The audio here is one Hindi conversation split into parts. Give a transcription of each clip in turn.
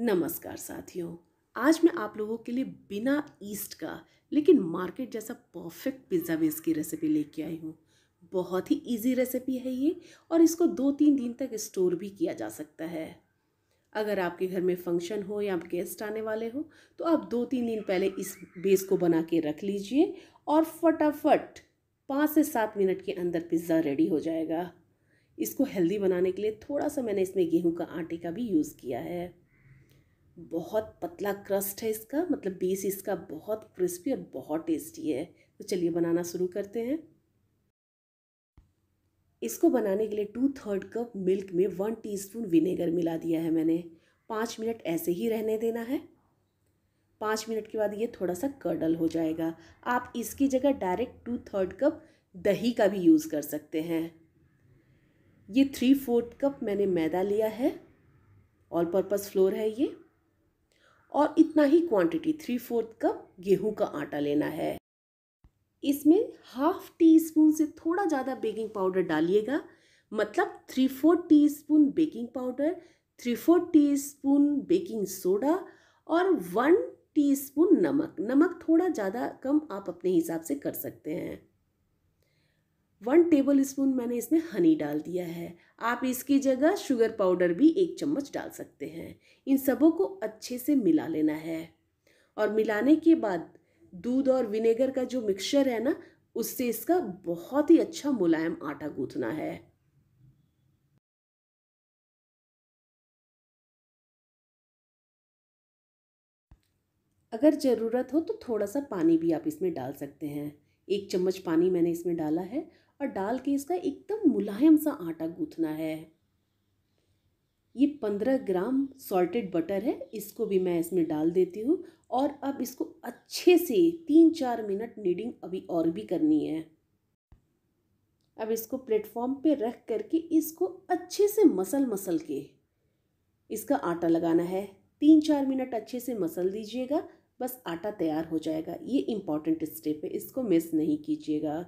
नमस्कार साथियों आज मैं आप लोगों के लिए बिना ईस्ट का लेकिन मार्केट जैसा परफेक्ट पिज़्ज़ा बेस की रेसिपी लेके आई हूँ बहुत ही इजी रेसिपी है ये और इसको दो तीन दिन तक स्टोर भी किया जा सकता है अगर आपके घर में फंक्शन हो या आप गेस्ट आने वाले हो तो आप दो तीन दिन पहले इस बेस को बना के रख लीजिए और फटाफट पाँच से सात मिनट के अंदर पिज़्ज़ा रेडी हो जाएगा इसको हेल्दी बनाने के लिए थोड़ा सा मैंने इसमें गेहूं का आटे का भी यूज़ किया है बहुत पतला क्रस्ट है इसका मतलब बेस इसका बहुत क्रिस्पी और बहुत टेस्टी है तो चलिए बनाना शुरू करते हैं इसको बनाने के लिए टू थर्ड कप मिल्क में वन टीस्पून विनेगर मिला दिया है मैंने पाँच मिनट ऐसे ही रहने देना है पाँच मिनट के बाद ये थोड़ा सा कर्डल हो जाएगा आप इसकी जगह डायरेक्ट टू थर्ड कप दही का भी यूज़ कर सकते हैं ये थ्री फोर्थ कप मैंने मैदा लिया है ऑल पर्पज़ फ्लोर है ये और इतना ही क्वांटिटी थ्री फोर्थ कप गेहूं का आटा लेना है इसमें हाफ टी स्पून से थोड़ा ज़्यादा बेकिंग पाउडर डालिएगा मतलब three four teaspoon baking powder three four teaspoon baking soda और वन टी स्पून नमक नमक थोड़ा ज़्यादा कम आप अपने हिसाब से कर सकते हैं वन टेबल स्पून मैंने इसमें हनी डाल दिया है आप इसकी जगह शुगर पाउडर भी एक चम्मच डाल सकते हैं इन सबों को अच्छे से मिला लेना है और मिलाने के बाद दूध और विनेगर का जो मिक्सचर है ना उससे इसका बहुत ही अच्छा मुलायम आटा गूंथना है अगर ज़रूरत हो तो थोड़ा सा पानी भी आप इसमें डाल सकते हैं एक चम्मच पानी मैंने इसमें डाला है और डाल के इसका एकदम मुलायम सा आटा गूंथना है ये पंद्रह ग्राम सॉल्टेड बटर है इसको भी मैं इसमें डाल देती हूँ और अब इसको अच्छे से तीन चार मिनट नीडिंग अभी और भी करनी है अब इसको प्लेटफॉर्म पे रख करके इसको अच्छे से मसल मसल के इसका आटा लगाना है तीन चार मिनट अच्छे से मसल दीजिएगा बस आटा तैयार हो जाएगा ये इम्पॉर्टेंट स्टेप है इसको मिस नहीं कीजिएगा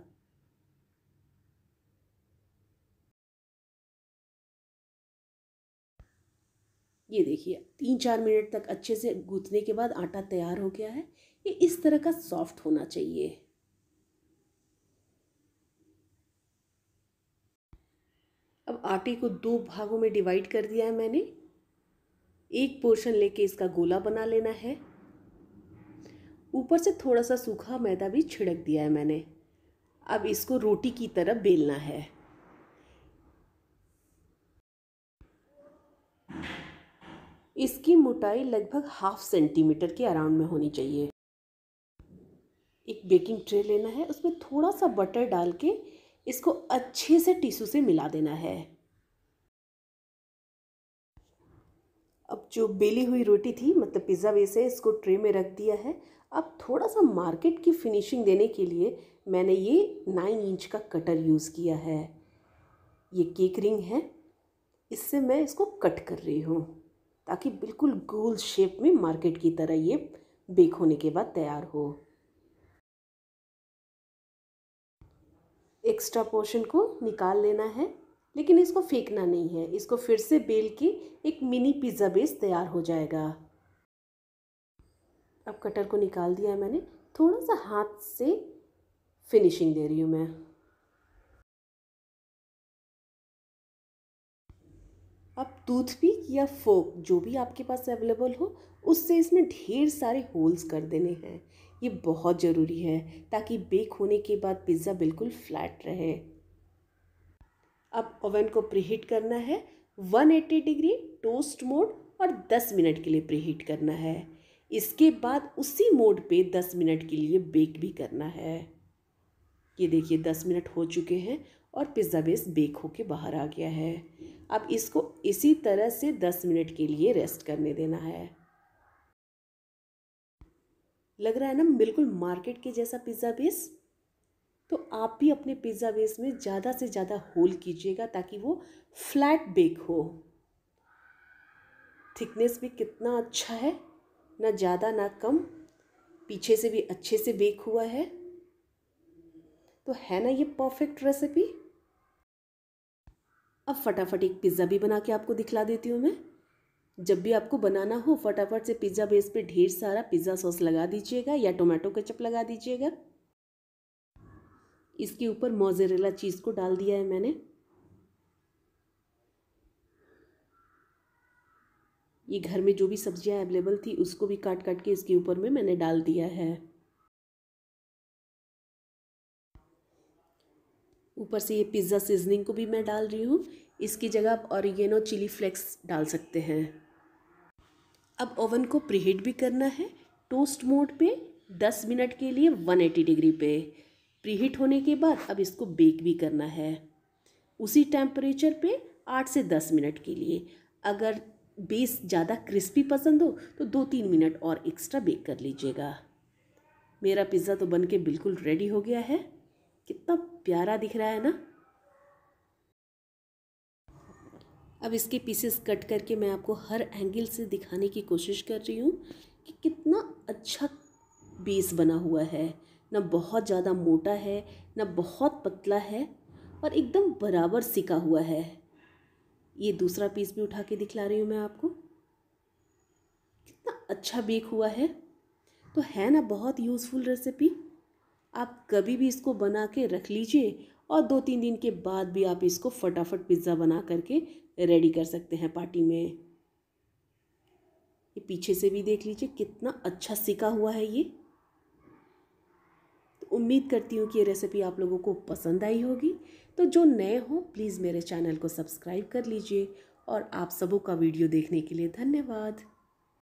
ये देखिए तीन चार मिनट तक अच्छे से गूँथने के बाद आटा तैयार हो गया है ये इस तरह का सॉफ्ट होना चाहिए अब आटे को दो भागों में डिवाइड कर दिया है मैंने एक पोर्शन लेके इसका गोला बना लेना है ऊपर से थोड़ा सा सूखा मैदा भी छिड़क दिया है मैंने अब इसको रोटी की तरह बेलना है इसकी मोटाई लगभग हाफ सेंटीमीटर के अराउंड में होनी चाहिए एक बेकिंग ट्रे लेना है उसमें थोड़ा सा बटर डाल के इसको अच्छे से टिशू से मिला देना है अब जो बेली हुई रोटी थी मतलब पिज़्ज़ा बेस है इसको ट्रे में रख दिया है अब थोड़ा सा मार्केट की फिनिशिंग देने के लिए मैंने ये नाइन इंच का कटर यूज़ किया है ये केक रिंग है इससे मैं इसको कट कर रही हूँ ताकि बिल्कुल गोल शेप में मार्केट की तरह ये बेक होने के बाद तैयार हो एक्स्ट्रा पोर्शन को निकाल लेना है लेकिन इसको फेंकना नहीं है इसको फिर से बेल के एक मिनी पिज़्ज़ा बेस तैयार हो जाएगा अब कटर को निकाल दिया है मैंने थोड़ा सा हाथ से फिनिशिंग दे रही हूँ मैं टूथपिक या फोक जो भी आपके पास अवेलेबल हो उससे इसमें ढेर सारे होल्स कर देने हैं ये बहुत ज़रूरी है ताकि बेक होने के बाद पिज़्ज़ा बिल्कुल फ्लैट रहे अब ओवन को प्रीहीट करना है 180 डिग्री टोस्ट मोड और 10 मिनट के लिए प्रीहीट करना है इसके बाद उसी मोड पे 10 मिनट के लिए बेक भी करना है ये देखिए 10 मिनट हो चुके हैं और पिज़्ज़ा बेस बेक होके बाहर आ गया है अब इसको इसी तरह से दस मिनट के लिए रेस्ट करने देना है लग रहा है ना बिल्कुल मार्केट के जैसा पिज़्ज़ा बेस तो आप भी अपने पिज़्ज़ा बेस में ज़्यादा से ज़्यादा होल कीजिएगा ताकि वो फ्लैट बेक हो थिकनेस भी कितना अच्छा है ना ज़्यादा ना कम पीछे से भी अच्छे से बेक हुआ है तो है ना ये परफेक्ट रेसिपी अब फटाफट एक पिज़्ज़ा भी बना के आपको दिखला देती हूँ मैं जब भी आपको बनाना हो फटाफट से पिज़्ज़ा बेस पे ढेर सारा पिज़्ज़ा सॉस लगा दीजिएगा या टोमेटो केचप लगा दीजिएगा इसके ऊपर मोजेरेला चीज़ को डाल दिया है मैंने ये घर में जो भी सब्जियां अवेलेबल थी उसको भी काट काट के इसके ऊपर में मैंने डाल दिया है ऊपर से ये पिज़्ज़ा सीजनिंग को भी मैं डाल रही हूँ इसकी जगह आप ऑरिगेनो चिली फ्लेक्स डाल सकते हैं अब ओवन को प्रीहीट भी करना है टोस्ट मोड पे 10 मिनट के लिए 180 डिग्री पे प्रीहीट होने के बाद अब इसको बेक भी करना है उसी टेम्परेचर पे 8 से 10 मिनट के लिए अगर बेस ज़्यादा क्रिस्पी पसंद हो तो दो तीन मिनट और एक्स्ट्रा बेक कर लीजिएगा मेरा पिज़्ज़ा तो बन के बिल्कुल रेडी हो गया है कितना प्यारा दिख रहा है ना अब इसके पीसेस कट करके मैं आपको हर एंगल से दिखाने की कोशिश कर रही हूँ कि कितना अच्छा बेस बना हुआ है ना बहुत ज़्यादा मोटा है ना बहुत पतला है और एकदम बराबर सिका हुआ है ये दूसरा पीस भी उठा के दिखला रही हूँ मैं आपको कितना अच्छा बेक हुआ है तो है ना बहुत यूज़फुल रेसिपी आप कभी भी इसको बना के रख लीजिए और दो तीन दिन के बाद भी आप इसको फटाफट पिज़्ज़ा बना करके रेडी कर सकते हैं पार्टी में ये पीछे से भी देख लीजिए कितना अच्छा सिका हुआ है ये तो उम्मीद करती हूँ कि ये रेसिपी आप लोगों को पसंद आई होगी तो जो नए हो प्लीज़ मेरे चैनल को सब्सक्राइब कर लीजिए और आप सबों का वीडियो देखने के लिए धन्यवाद